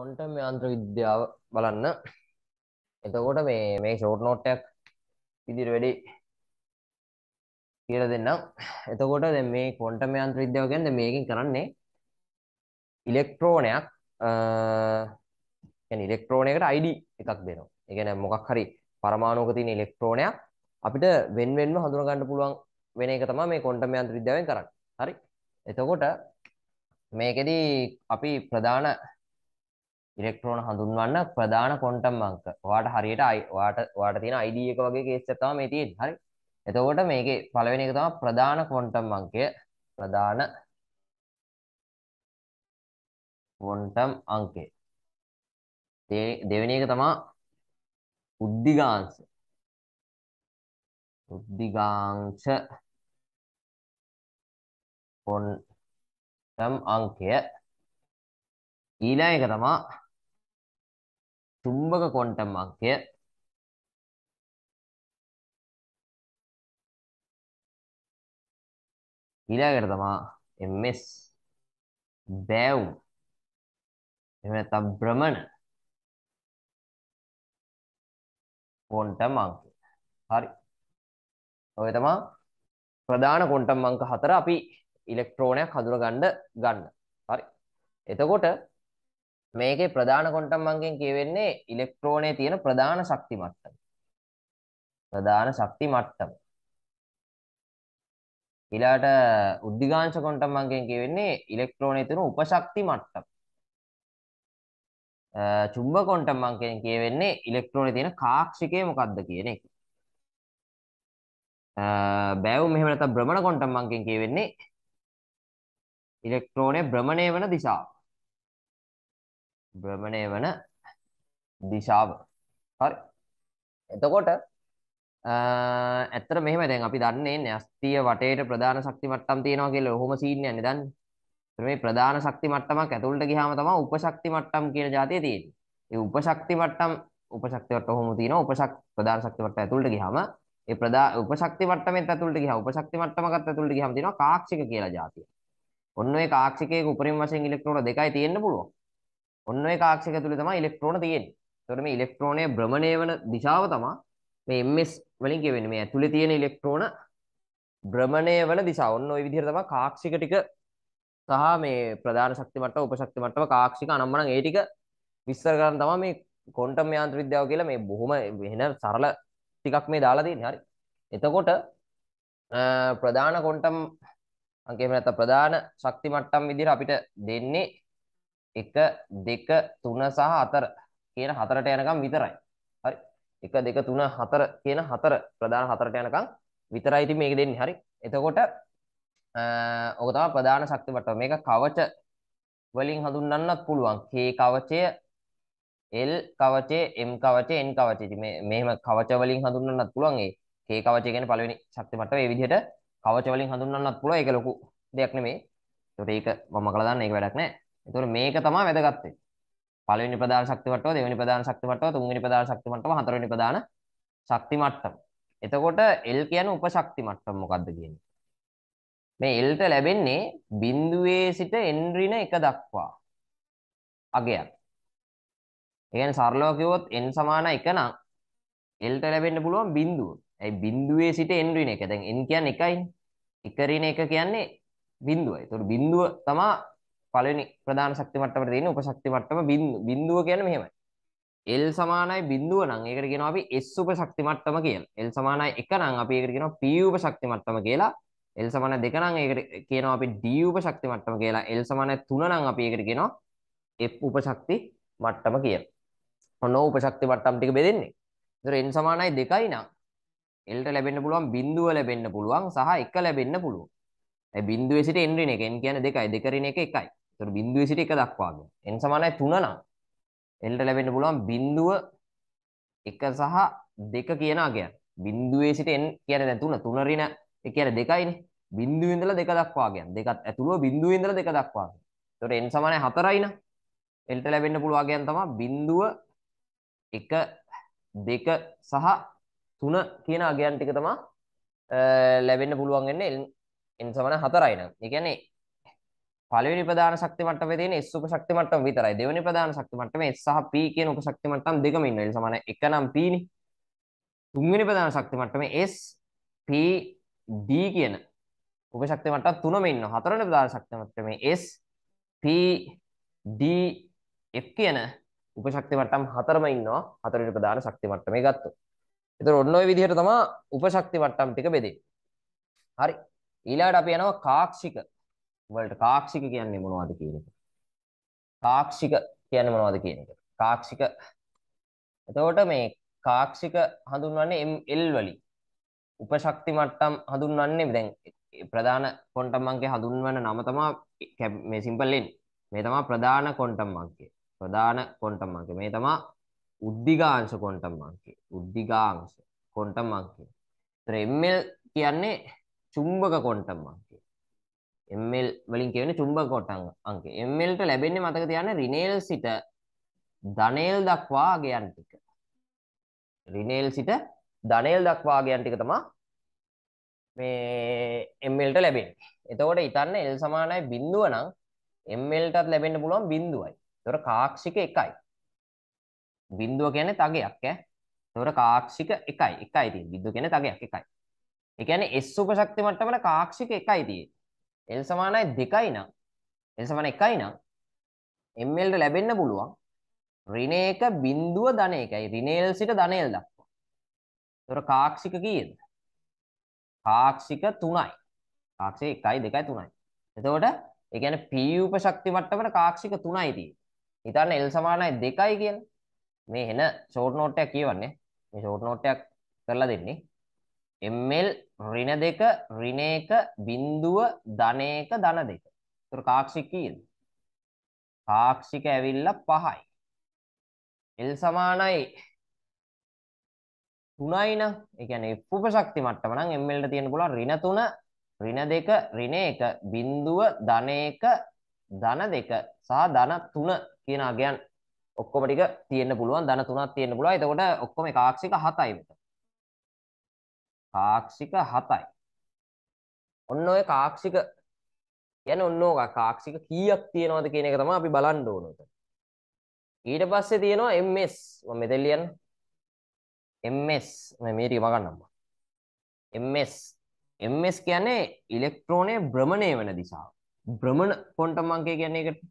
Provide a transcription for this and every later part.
Quantum යන්ත්‍ර විද්‍යාව බලන්න එතකොට මේ මේ ෂෝට් නෝට්ටයක් විදිර වැඩි කියල දෙන්නම් එතකොට දැ මේ කොන්ටම යන්ත්‍ර විද්‍යාව ගැන්ද මේකින් කරන්නේ ඉලෙක්ට්‍රෝනයක් ඉලෙක්ට්‍රෝනයකට අයිඩ එකක් දෙනවා එකන මොකක් හරි පරමාණෝක තින ඉලෙක්ට්‍රෝනයක් අපිට වෙන්වෙන්ම හඳුරගන්න පුළුවන් වෙන එක තමා මේ කොන්ටම යන්ත්‍ර විද්‍යාවෙන් කරන්න හරි එතකොට මේකෙදී අපි ප්‍රධාන ඉලෙක්ට්‍රෝන හඳුන්වන්න ප්‍රධාන කොන්ටම් අංක. ඔයාට හරියට ඔයාට ඔයාට තියෙන ID එක වගේ කේස් එකක් තමයි මේ තියෙන්නේ. හරි. එතකොට මේකේ පළවෙනි එක තමයි ප්‍රධාන කොන්ටම් අංකය. ප්‍රධාන කොන්ටම් අංකය. දෙවෙනි එක තමයි උද්දිගාංශ. උද්දිගාංශ කොන්ටම් අංකය. ඊළඟ එක තමයි චුම්බක කොන්ටමක්ය ඊළඟට තමා MS බෑවුම් එහෙම නැත්නම් භ්‍රමණ කොන්ටම් අංක හරි ඔය තමා ප්‍රධාන කොන්ටම් අංක හතර අපි ඉලෙක්ට්‍රෝනයක් හඳුනගන්න ගන්න හරි එතකොට මේකේ ප්‍රධාන ක්වොන්ටම් අංකයෙන් කියවෙන්නේ ඉලෙක්ට්‍රෝනයේ තියෙන ප්‍රධාන ශක්ති මට්ටම. ප්‍රධාන ශක්ති මට්ටම. ඊළාට උද්දිගාංශ ක්වොන්ටම් අංකයෙන් කියවෙන්නේ ඉලෙක්ට්‍රෝනයේ තියෙන උපශක්ති මට්ටම. චුම්බක ක්වොන්ටම් අංකයෙන් කියවෙන්නේ ඉලෙක්ට්‍රෝනයේ තියෙන කාක්ෂිකය මොකක්ද කියන එක. බෑව් මෙහෙම නැත්නම් භ්‍රමණ ක්වොන්ටම් අංකයෙන් කියවෙන්නේ ඉලෙක්ට්‍රෝනයේ භ්‍රමණය වෙන දිශාව. භ්‍රමණය වන දිශාව හරි එතකොට ඇත්තට මෙහෙම දැන් අපි දන්නේ න්‍යස්තිය වටේට ප්‍රධාන ශක්ති මට්ටම් තියෙනවා කියලා ඔහොම සීන් යන්නේ දන්නේ මේ ප්‍රධාන ශක්ති මට්ටමක් ඇතුළට ගියාම තමයි උපශක්ති මට්ටම් කියන જાතිය තියෙන්නේ ඒ උපශක්ති මට්ටම් උපශක්ති වට්ට ඔහොම තියෙනවා උපශක් ප්‍රධාන ශක්ති මට්ටම ඇතුළට ගියාම ඒ ප්‍රදා උපශක්ති මට්ටමෙත් ඇතුළට ගියාම උපශක්ති මට්ටමකත් ඇතුළට ගියාම තියෙනවා කාක්ෂික කියලා જાතිය. ඔන්න ඔය කාක්ෂිකයේ උපරිම වශයෙන් ඉලෙක්ට්‍රෝන දෙකයි තියෙන්න පුළුවන්. ඔන්න ඔය කාක්ෂක තුල තමයි ඉලෙක්ට්‍රෝන තියෙන්නේ. ඒතකොට මේ ඉලෙක්ට්‍රෝනය භ්‍රමණය වෙන දිශාව තමයි මේ ms වලින් කියවෙන්නේ. මේ ඇතුලේ තියෙන ඉලෙක්ට්‍රෝන භ්‍රමණය වෙන දිශාව. ඔන්න ඔය විදිහට තමයි කාක්ෂික ටික සහ මේ ප්‍රධාන ශක්ති මට්ටම උපශක්ති මට්ටම කාක්ෂික අනම්මනම් ඒ ටික විස්තර කරන්න තමයි මේ ක්වොන්ටම් යාන්ත්‍ර විද්‍යාව කියලා මේ බොහොම වෙන සරල ටිකක් මේ දාලා තියෙන්නේ. හරි. එතකොට ප්‍රධාන ක්වොන්ටම් අංකේ එහෙම නැත්නම් ප්‍රධාන ශක්ති මට්ටම් විදිහට අපිට දෙන්නේ 1 2 3 සහ 4 කියන හතරට යනකම් විතරයි. හරි. 1 2 3 4 කියන හතර ප්‍රධාන හතරට යනකම් විතරයි ඉතින් මේක දෙන්නේ. හරි. එතකොට ඕක තමයි ප්‍රධාන ශක්ති වට්ටම. මේක කවච වලින් හඳුන්වන්නත් පුළුවන්. K කවචය, L කවචය, M කවචය, N කවචය. ඉතින් මේ මෙහෙම කවච වලින් හඳුන්වන්නත් පුළුවන්. ඒ K කවචය කියන්නේ පළවෙනි ශක්ති මට්ටම. මේ විදිහට කවච වලින් හඳුන්වන්නත් පුළුවන්. ඒක ලොකු දෙයක් නෙමෙයි. ඒකට ඒක මම කළා දාන්න ඒක වැඩක් නැහැ. එතකොට මේක තමයි වැදගත් වෙන්නේ. පළවෙනි ප්‍රධාන ශක්ති මට්ටම, දෙවෙනි ප්‍රධාන ශක්ති මට්ටම, තුන්වෙනි ප්‍රධාන ශක්ති මට්ටම, හතරවෙනි ප්‍රධාන ශක්ති මට්ටම. එතකොට L කියන්නේ උපශක්ති මට්ටම මොකද්ද කියන්නේ? මේ L ට ලැබෙන්නේ බිඳුවේ සිට n ඍණ 1 දක්වා අගයක්. ඒ කියන්නේ සරලව කිව්වොත් n සමාන 1 නම් L ට ලැබෙන්න පුළුවන් බිඳුව. ඒ බිඳුවේ සිට n ඍණ 1. දැන් n කියන්නේ 1යිනේ. 1 ඍණ 1 කියන්නේ බිඳුවයි. ඒතකොට බිඳුව තමයි පළවෙනි ප්‍රධාන ශක්ති මට්ටමට තියෙන උපශක්ති මට්ටම බිඳුව බිඳුව කියන්නේ මෙහෙමයි. L සමානයි බිඳුව නම් ඒකට කියනවා අපි S උපශක්ති මට්ටම කියලා. L සමානයි 1 නම් අපි ඒකට කියනවා P උපශක්ති මට්ටම කියලා. L සමාන 2 නම් ඒකට කියනවා අපි D උපශක්ති මට්ටම කියලා. L සමාන 3 නම් අපි ඒකට කියනවා F උපශක්ති මට්ටම කියලා. ඔන්න ඕ උපශක්ති මට්ටම් ටික බෙදෙන්නේ. ඒතර n සමානයි 2යි නම් L ට ලැබෙන්න පුළුවන් බිඳුව ලැබෙන්න පුළුවන් සහ 1 ලැබෙන්න පුළුවන්. ඒ බිඳුවේ සිට n ඍණ එක n කියන්නේ 2යි 2 ඍණ එක 1යි. ඒතර බිඳුවේ සිට 1 දක්වා ගියා. n සමානයි 3 නම් l ට ලැබෙන්න පුළුවන් බිඳුව 1 සහ 2 කියන අගයන්. බිඳුවේ සිට n කියන්නේ දැන් 3 3 ඍණ ඒ කියන්නේ 2යිනේ. බිඳුවේ ඉඳලා 2 දක්වා ගියන්. දෙකත් ඇතුළුව බිඳුවේ ඉඳලා 2 දක්වා ගියන්. ඒතර n සමානයි 4යි නම් l ට ලැබෙන්න පුළුවන් අගයන් තමයි බිඳුව 1 2 සහ 3 කියන අගයන් ටික තමයි ලැබෙන්න පුළුවන් වෙන්නේ n සමාන 4යි නම්. ඒ කියන්නේ පළවෙනි ප්‍රධාන ශක්ති මට්ටමේ තියෙන S උපශක්ති මට්ටම විතරයි. දෙවෙනි ප්‍රධාන ශක්ති මට්ටමේ S සහ P කියන උපශක්ති මට්ටම් දෙකම ඉන්නවා. ඒ සමාන 1 නම් P නේ. තුන්වෙනි ප්‍රධාන ශක්ති මට්ටමේ S P D කියන උපශක්ති මට්ටම් තුනම ඉන්නවා. හතරවෙනි ප්‍රධාන ශක්ති මට්ටමේ S P D F කියන උපශක්ති මට්ටම් හතරම ඉන්නවා. හතරවෙනි ප්‍රධාන ශක්ති මට්ටමේ ගත්තොත්. ඒතර ඔන්න ඔය විදිහට තමයි උපශක්ති මට්ටම් ටික බෙදෙන්නේ. හරි. ඊළඟට අපි යනවා කාක්ෂික වලට කාක්ෂික කියන්නේ මොනවද කියන එක. කාක්ෂික කියන්නේ මොනවද කියන එක. කාක්ෂික එතකොට මේ කාක්ෂික හඳුන්වන්නේ ML වලින්. උපශක්ති මට්ටම් හඳුන්වන්නේ දැන් ප්‍රධාන ක්වොන්ටම් අංකය හඳුන්වන නම තමයි මේ සිම්පල් n. මේ තමයි ප්‍රධාන ක්වොන්ටම් අංකය. ප්‍රධාන ක්වොන්ටම් අංකය. මේ තමයි උද්දිගාංශ ක්වොන්ටම් අංකය. උද්දිගාංශ ක්වොන්ටම් අංකය. ඒතර ML කියන්නේ චුම්බක ක්වොන්ටම් අංකය. ML වලින් කියවෙන චුම්බක කොටංග අංක ML ට ලැබෙන්නේ මතක තියාගන්න රිනේල් සිට ධනේල් දක්වා අගයන් ටික රිනේල් සිට ධනේල් දක්වා අගයන් ටික තමයි මේ ML ට ලැබෙන්නේ එතකොට හිතන්න L සමානයි බිඳුව නම් ML ටත් ලැබෙන්න පුළුවන් බිඳුවයි එතකොට කාක්ෂික එකයි බිඳුව කියන්නේ තගයක් ඈ එතකොට කාක්ෂික එකයි එකයි තියෙන්නේ බිඳුව කියන්නේ තගයක් එකයි ඒ කියන්නේ S උපශක්ති මට්ටමන කාක්ෂික එකයි තියෙන්නේ n සමානයි 2යි නම් n සමාන 1යි නම් ml ට ලැබෙන්න පුළුවන් ඍණේක බිඳුව ධන 1යි ඍණේල් සිට ධනේල් දක්වා. ඒතර කාක්ෂික කීයද? කාක්ෂික 3යි. කාක්ෂික 1යි 2යි 3යි. එතකොට ඒ කියන්නේ p උපශක්ති මට්ටමට කාක්ෂික 3යි තියෙන්නේ. හිතන්න l සමානයි 2යි කියන්නේ. මේ එන ෂෝට් නෝට් එකක් කියවන්නේ. මේ ෂෝට් නෝට් එකක් කරලා දෙන්නේ. ml ඍණ 2 ඍණ 1 බිඳුව ධන 1 ධන 2. ඒතර කාක්ෂික කීයද? කාක්ෂික ඇවිල්ලා 5යි. l සමානයි 3යි නම් ඒ කියන්නේ f උපශක්ති මට්ටම නම් ml ට තියෙන්න පුළුවන් ඍණ 3 ඍණ 2 ඍණ 1 බිඳුව ධන 1 ධන 2 සහ ධන 3 කියන අගයන් ඔක්කොම ටික තියෙන්න පුළුවන් ධන 3ක් තියෙන්න පුළුවන්. එතකොට ඔක්කොම කාක්ෂික 7යි මෙතන. කාක්ෂික 7යි. ඔන්න ඔය කාක්ෂික කියන්නේ ඔන්න ඕක කාක්ෂික කීයක් තියෙනවද කියන එක තමයි අපි බලන්න ඕන උතන. ඊට පස්සේ තියෙනවා MS මම මෙතෙන් ලියන්න. MS මම මේ ටික මගන්නම්. MS MS කියන්නේ ඉලෙක්ට්‍රෝනය භ්‍රමණය වෙන දිශාව. භ්‍රමණ ක්වොන්ටම් අංකය කියන්නේ ඒකට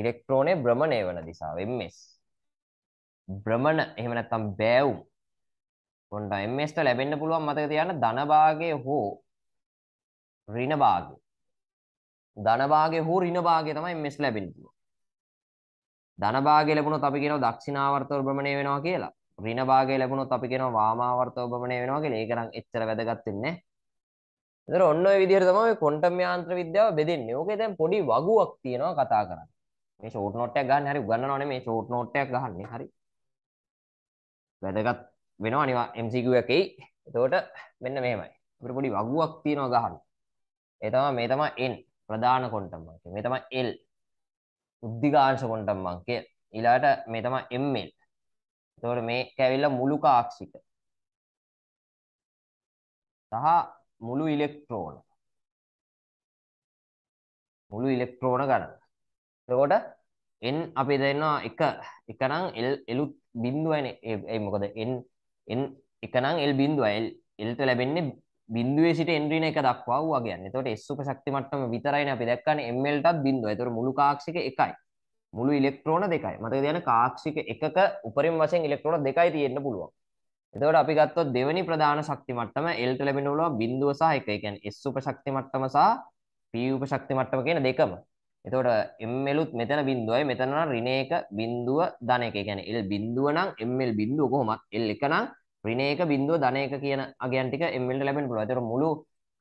ඉලෙක්ට්‍රෝනය භ්‍රමණය වෙන දිශාව MS. භ්‍රමණ එහෙම නැත්නම් බෑවුම් ඔන්න MSට ලැබෙන්න පුළුවන් මතක තියාගන්න ධනභාගය හෝ ඍණභාගය. ධනභාගය හෝ ඍණභාගය තමයි MS ලැබෙන්න පුළුවන්. ධනභාගය ලැබුණොත් අපි කියනවා දක්ෂිනාවර්තව භ්‍රමණය වෙනවා කියලා. ඍණභාගය ලැබුණොත් අපි කියනවා වාමාවර්තව භ්‍රමණය වෙනවා කියලා. ඒක නම් එච්චර වැදගත් වෙන්නේ නැහැ. ඒතර ඔන්න ඔය විදිහට තමයි මේ ක්වොන්ටම් යාන්ත්‍ර විද්‍යාව බෙදෙන්නේ. ඕකේ දැන් පොඩි වගුවක් තියෙනවා කතා කරන්න. මේ ෂෝට් නෝට් එකක් ගන්න හරි උගන්නනවනේ මේ ෂෝට් නෝට් එකක් ගහන්නේ. හරි. වැදගත් වෙනවා අනිවා MCQ එකේ එතකොට මෙන්න මෙහෙමයි අපිට පොඩි වගුවක් තියෙනවා ගහන්න ඒ තමයි මේ තමයි n ප්‍රධාන ක්වොන්ටම් අංකය මේ තමයි l උද්දිකාංශ ක්වොන්ටම් අංකය ඊළාට මේ තමයි ml එතකොට මේක ඇවිල්ලා මුළු කාක්ෂික සහ මුළු ඉලෙක්ට්‍රෝන මුළු ඉලෙක්ට්‍රෝන ගණන. එතකොට n අපි දෙන්නවා 1 1 නම් l ලුත් බිඳුවයිනේ ඒ මොකද n එකනම් එල් බින්දුව එල් එල්ට ලැබෙන්නේ බින්දුවේ සිට එන්ද්‍රීන එක දක්වා වගේන්න තොට එස් උපශක්ති මට්ටම විතරයින අපි දක්කන්න එමල්ටත් බින්දුව තොර මුළු කාක්ෂික එකයි මුළු ඉලෙක්ට්‍රෝන දෙකයි මත දයන කාක්ෂික එකක උපරිම වශයෙන් ඉලෙක්ට්‍රෝන දෙකයි තියෙන්න්න පුළුවන් එතවට අපි ගත්තොත් දෙවැනි ප්‍රධාන ශක්ති මට්ටම එල්ට ලැබෙනුලුව බින්දුව සහ එක එකැන් එස් උපශක්ති මට්ටම සහ පී උපශක්ති මට්ටම කියන දෙකම එතකොට එම්මලුත් මෙතන බින්දුවයි මෙතන රිනේක බින්දුව ධන එක ගැන එල් බින්දුව නම් එම්මල් බින්දුව කොහොමත් එල් එක නම් ඍණේක බිංදුව ධනේක කියන අගයන් ටික m වලට ලැබෙන්න පුළුවන්. ඒතර මුළු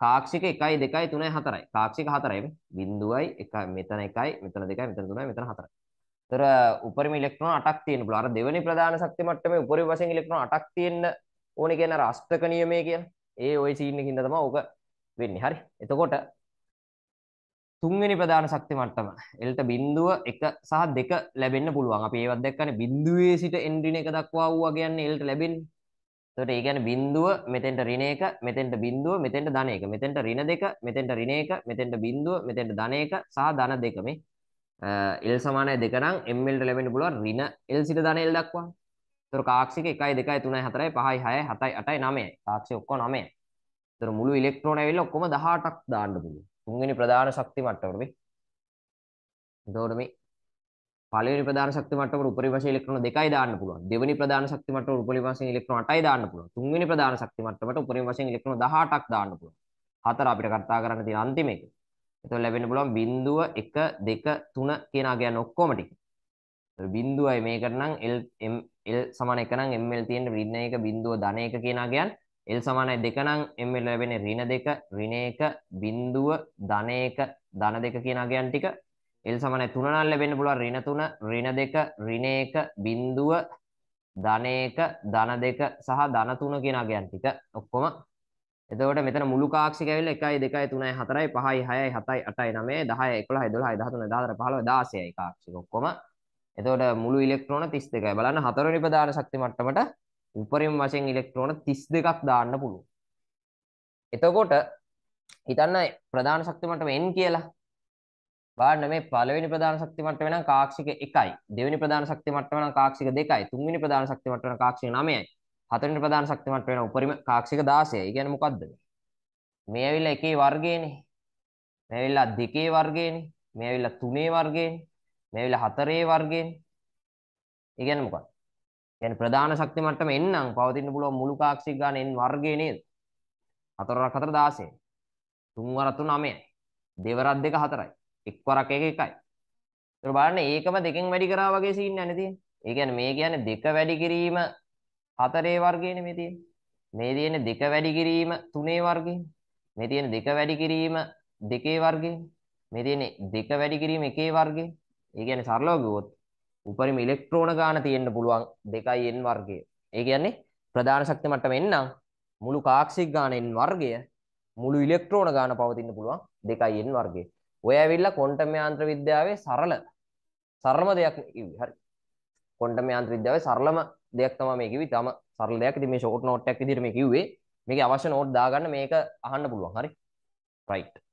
කාක්ෂික 1 2 3 4යි. කාක්ෂික 4යි. බිංදුවයි 1 මෙතන 1යි මෙතන 2යි මෙතන 3යි මෙතන 4යි. ඒතර උපරිම ඉලෙක්ට්‍රෝන 8ක් තියෙන්න පුළුවන්. අර දෙවෙනි ප්‍රධාන ශක්ති මට්ටමේ උපරිම වශයෙන් ඉලෙක්ට්‍රෝන 8ක් තියෙන්න ඕනේ කියන අර අෂ්ටක නියමය කියන. ඒ ওই සීන් එකකින් තමයි ඕක වෙන්නේ. හරි. එතකොට තුන්වෙනි ප්‍රධාන ශක්ති මට්ටම එලට බිඳුව එක සහ දෙක ලැබෙන්න පුළුවන් අපි ඒවත් දැක්කනේ බිඳුවේ සිට එන්ඩ්‍රින එක දක්වා වූවා කියන්නේ එලට ලැබෙන්නේ එතකොට ඒ කියන්නේ බිඳුව මෙතෙන්ට ඍණ 1 මෙතෙන්ට බිඳුව මෙතෙන්ට ධන 1 මෙතෙන්ට ඍණ 2 මෙතෙන්ට ඍණ 1 මෙතෙන්ට බිඳුව මෙතෙන්ට ධන 1 සහ ධන 2 මේ L සමානයි 2 නම් ML ට ලැබෙන්න පුළුවන් ඍණ L සිට ධන L දක්වා. එතකොට කාක්ෂික 1 2 3 4 5 6 7 8 9යි. කාක්ෂික ඔක්කොම 9යි. එතකොට මුළු ඉලෙක්ට්‍රෝන ඇවිල්ලා ඔක්කොම 18ක් දාන්න පුළුවන්. තුන්වෙනි ප්‍රධාන ශක්ති මට්ටමට මේ. එතකොට මේ පළවෙනි ප්‍රධාන ශක්ති මට්ටමට උපරි වශයෙන් ඉලෙක්ට්‍රෝන 2යි දාන්න පුළුවන්. දෙවෙනි ප්‍රධාන ශක්ති මට්ටමට උපරි වශයෙන් ඉලෙක්ට්‍රෝන 8යි දාන්න පුළුවන්. තුන්වෙනි ප්‍රධාන ශක්ති මට්ටමට උපරි වශයෙන් ඉලෙක්ට්‍රෝන 18ක් දාන්න පුළුවන්. හතර අපිට කතා කරන්න තියෙන අන්තිම එක. එතකොට ලැබෙන්න පුළුවන් 0 1 2 3 කියන අගයන් ඔක්කොම ටික. බින්දුවයි මේකට නම් L M L සමාන 1 නම් ML තියෙන ඍණ 1 බින්දුව ධන 1 කියන අගයන් L සමානයි 2 නම් ML ලැබෙන්නේ ඍණ 2 ඍණ 1 බින්දුව ධන 1 ධන 2 කියන අගයන් ටික L සමානයි 3 නම් ලැබෙන්න පුළුවන් ඍණ 3 ඍණ 2 ඍණ 1 බිඳුව ධන 1 ධන 2 සහ ධන 3 කියන අගයන් ටික ඔක්කොම එතකොට මෙතන මුළු කාක්ෂික ඇවිල්ලා 1 2 3 4 5 6 7 8 9 10 11 12 13 14 15 16යි කාක්ෂික ඔක්කොම එතකොට මුළු ඉලෙක්ට්‍රෝන 32යි බලන්න හතරවෙනි ප්‍රධාන ශක්ති මට්ටමට උපරිම වශයෙන් ඉලෙක්ට්‍රෝන 32ක් දාන්න පුළුවන් එතකොට හිතන්න ප්‍රධාන ශක්ති මට්ටම n කියලා බලන්න මේ පළවෙනි ප්‍රධාන ශක්ති මට්ටම නම් කාක්ෂික 1යි. දෙවෙනි ප්‍රධාන ශක්ති මට්ටම නම් කාක්ෂික 2යි. තුන්වෙනි ප්‍රධාන ශක්ති මට්ටම නම් කාක්ෂික 9යි. හතරවෙනි ප්‍රධාන ශක්ති මට්ටම වෙන උපරිම කාක්ෂික 16යි. ඒ කියන්නේ මොකද්ද මේ? මේ ඇවිල්ලා එකේ වර්ගයනේ. මේ ඇවිල්ලා දෙකේ වර්ගයනේ. මේ ඇවිල්ලා තුනේ වර්ගයනේ. මේ ඇවිල්ලා හතරේ වර්ගයනේ. ඒ කියන්නේ මොකක්ද? කියන්නේ ප්‍රධාන ශක්ති මට්ටම එන්නම් පවතින්න පුළුවන් මුළු කාක්ෂික ගාන n වර්ගයේ නේද? 4 4 16. 3 වර 3 9යි. දෙවරක් දෙක 4යි. එක්වරක් එක එකයි. ඒක බලන්න ඒකම දෙකෙන් වැඩි කරා වගේ සීන් නැනේ තියෙන්නේ. ඒ කියන්නේ මේ කියන්නේ දෙක වැඩි කිරීම හතරේ වර්ගයනේ මේ තියෙන්නේ. මේ තියෙන්නේ දෙක වැඩි කිරීම තුනේ වර්ගයනේ. මේ තියෙන්නේ දෙක වැඩි කිරීම දෙකේ වර්ගයනේ. මේ තියෙන්නේ දෙක වැඩි කිරීම එකේ වර්ගයනේ. ඒ කියන්නේ සරලව ගියොත් උපරිම ඉලෙක්ට්‍රෝන ගාන තියෙන්න පුළුවන් 2n වර්ගය. ඒ කියන්නේ ප්‍රධාන ශක්ති මට්ටම එන්නම් මුළු කාක්ෂික ගාන n වර්ගය මුළු ඉලෙක්ට්‍රෝන ගාන පවතින්න පුළුවන් 2n වර්ගය. ඔය ඇවිල්ලා කොන්ටම යාන්ත්‍ර විද්‍යාවේ සරල සරලම දෙයක් හරි කොන්ටම යාන්ත්‍ර විද්‍යාවේ සරලම දෙයක් තමයි මේ කිව්වේ තම සරල දෙයක්. ඉතින් මේ ෂෝට් නෝට් එකක් විදිහට මේ කිව්වේ. මේකේ අවශ්‍ය නෝට් දාගන්න මේක අහන්න පුළුවන්. හරි. රයිට්.